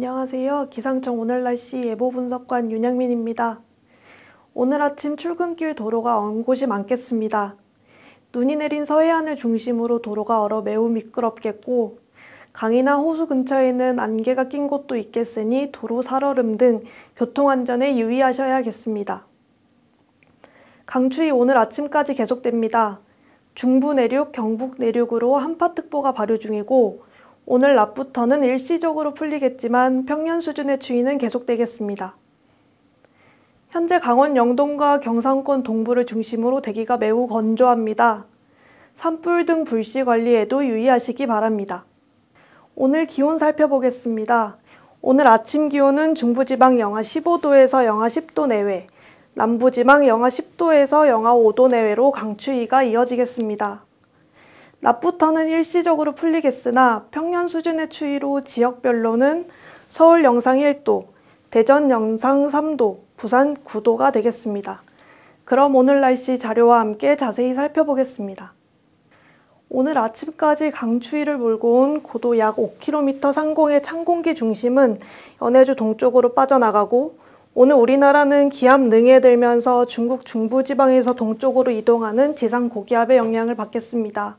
안녕하세요. 기상청 오늘 날씨 예보 분석관 윤양민입니다. 오늘 아침 출근길 도로가 언 곳이 많겠습니다. 눈이 내린 서해안을 중심으로 도로가 얼어 매우 미끄럽겠고 강이나 호수 근처에는 안개가 낀 곳도 있겠으니 도로 살얼음 등 교통안전에 유의하셔야겠습니다. 강추위 오늘 아침까지 계속됩니다. 중부 내륙, 경북 내륙으로 한파특보가 발효 중이고 오늘 낮부터는 일시적으로 풀리겠지만 평년 수준의 추위는 계속되겠습니다. 현재 강원 영동과 경상권 동부를 중심으로 대기가 매우 건조합니다. 산불 등 불씨 관리에도 유의하시기 바랍니다. 오늘 기온 살펴보겠습니다. 오늘 아침 기온은 중부지방 영하 15도에서 영하 10도 내외, 남부지방 영하 10도에서 영하 5도 내외로 강추위가 이어지겠습니다. 낮부터는 일시적으로 풀리겠으나 평년 수준의 추위로 지역별로는 서울 영상 1도, 대전 영상 3도, 부산 9도가 되겠습니다. 그럼 오늘 날씨 자료와 함께 자세히 살펴보겠습니다. 오늘 아침까지 강추위를 몰고 온 고도 약 5km 상공의 찬 공기 중심은 연해주 동쪽으로 빠져나가고 오늘 우리나라는 기압 능에 들면서 중국 중부지방에서 동쪽으로 이동하는 지상 고기압의 영향을 받겠습니다.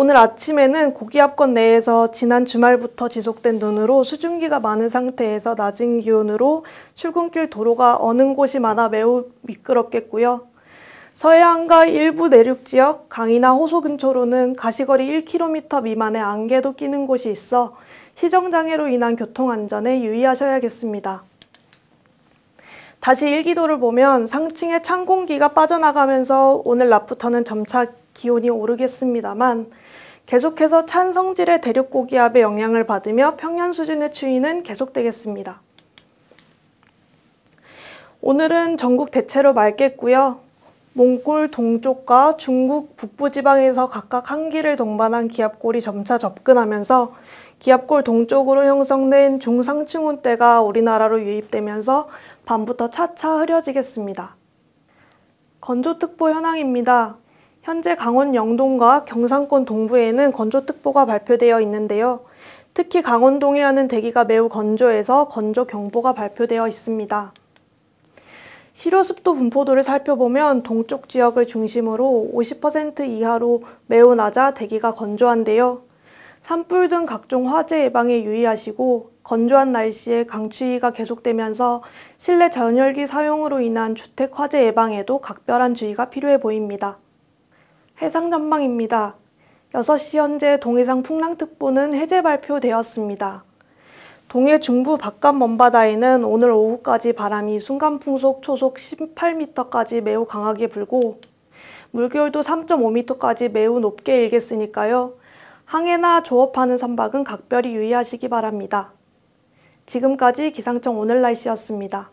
오늘 아침에는 고기압권 내에서 지난 주말부터 지속된 눈으로 수증기가 많은 상태에서 낮은 기온으로 출근길 도로가 어는 곳이 많아 매우 미끄럽겠고요. 서해안과 일부 내륙 지역, 강이나 호소 근처로는 가시거리 1km 미만의 안개도 끼는 곳이 있어 시정장애로 인한 교통안전에 유의하셔야겠습니다. 다시 일기도를 보면 상층의 찬 공기가 빠져나가면서 오늘 낮부터는 점차 기온이 오르겠습니다만 계속해서 찬 성질의 대륙 고기압의 영향을 받으며 평년 수준의 추위는 계속되겠습니다. 오늘은 전국 대체로 맑겠고요. 몽골 동쪽과 중국 북부 지방에서 각각 한기를 동반한 기압골이 점차 접근하면서 기압골 동쪽으로 형성된 중상층온대가 우리나라로 유입되면서 밤부터 차차 흐려지겠습니다. 건조특보 현황입니다. 현재 강원 영동과 경상권 동부에는 건조특보가 발표되어 있는데요. 특히 강원 동해안은 대기가 매우 건조해서 건조경보가 발표되어 있습니다. 실효습도 분포도를 살펴보면 동쪽 지역을 중심으로 50% 이하로 매우 낮아 대기가 건조한데요. 산불 등 각종 화재 예방에 유의하시고 건조한 날씨에 강추위가 계속되면서 실내 전열기 사용으로 인한 주택 화재 예방에도 각별한 주의가 필요해 보입니다. 해상 전망입니다. 6시 현재 동해상 풍랑특보는 해제 발표되었습니다. 동해 중부 바깥 먼바다에는 오늘 오후까지 바람이 순간풍속 초속 18m까지 매우 강하게 불고 물결도 3.5m까지 매우 높게 일겠으니까요. 항해나 조업하는 선박은 각별히 유의하시기 바랍니다. 지금까지 기상청 오늘 날씨였습니다.